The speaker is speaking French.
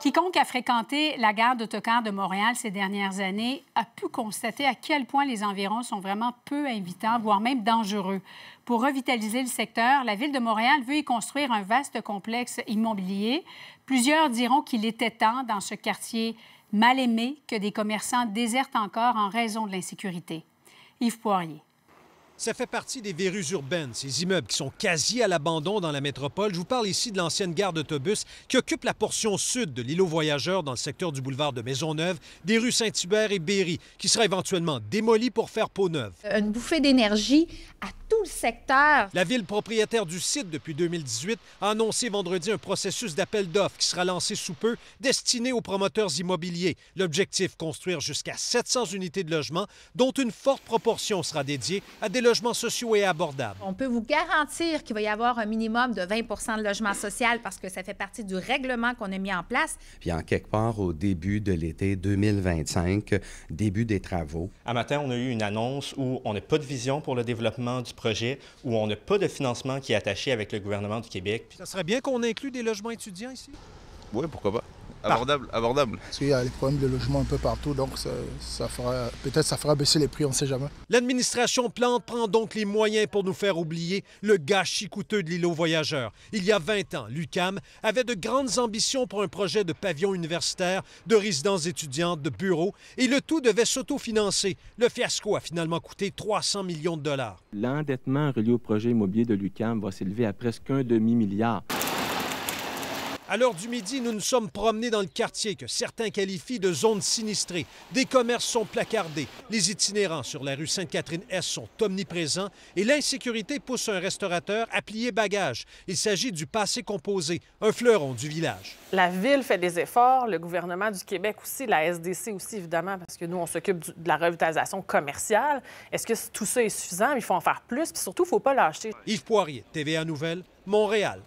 Quiconque a fréquenté la gare d'autocar de Montréal ces dernières années a pu constater à quel point les environs sont vraiment peu invitants, voire même dangereux. Pour revitaliser le secteur, la ville de Montréal veut y construire un vaste complexe immobilier. Plusieurs diront qu'il était temps dans ce quartier mal aimé que des commerçants désertent encore en raison de l'insécurité. Yves Poirier. Ça fait partie des verrues urbaines, ces immeubles qui sont quasi à l'abandon dans la métropole. Je vous parle ici de l'ancienne gare d'autobus qui occupe la portion sud de l'îlot voyageur dans le secteur du boulevard de Maisonneuve, des rues Saint-Hubert et Berry, qui sera éventuellement démolie pour faire peau neuve. Euh, une bouffée d'énergie à tout le secteur. La ville propriétaire du site depuis 2018 a annoncé vendredi un processus d'appel d'offres qui sera lancé sous peu, destiné aux promoteurs immobiliers. L'objectif, construire jusqu'à 700 unités de logement, dont une forte proportion sera dédiée à des sociaux est abordable. On peut vous garantir qu'il va y avoir un minimum de 20 de logements sociaux parce que ça fait partie du règlement qu'on a mis en place. Puis en quelque part, au début de l'été 2025, début des travaux. À matin, on a eu une annonce où on n'a pas de vision pour le développement du projet, où on n'a pas de financement qui est attaché avec le gouvernement du Québec. Ça serait bien qu'on inclue des logements étudiants ici? Oui, pourquoi pas. Abordable, abordable. Parce qu'il y a les problèmes de logement un peu partout, donc ça, fera peut-être ça fera baisser les prix, on ne sait jamais. L'administration Plante prend donc les moyens pour nous faire oublier le gâchis coûteux de l'îlot voyageur. Il y a 20 ans, l'UCAM avait de grandes ambitions pour un projet de pavillon universitaire, de résidences étudiantes, de bureaux, et le tout devait s'autofinancer. Le fiasco a finalement coûté 300 millions de dollars. L'endettement relié au projet immobilier de l'UCAM va s'élever à presque un demi-milliard. À l'heure du midi, nous nous sommes promenés dans le quartier que certains qualifient de zone sinistrée. Des commerces sont placardés, les itinérants sur la rue Sainte-Catherine-Est sont omniprésents et l'insécurité pousse un restaurateur à plier bagage. Il s'agit du passé composé, un fleuron du village. La ville fait des efforts, le gouvernement du Québec aussi, la SDC aussi évidemment, parce que nous, on s'occupe de la revitalisation commerciale. Est-ce que tout ça est suffisant? Il faut en faire plus, puis surtout, il ne faut pas lâcher. Yves Poirier, TVA Nouvelle, Montréal.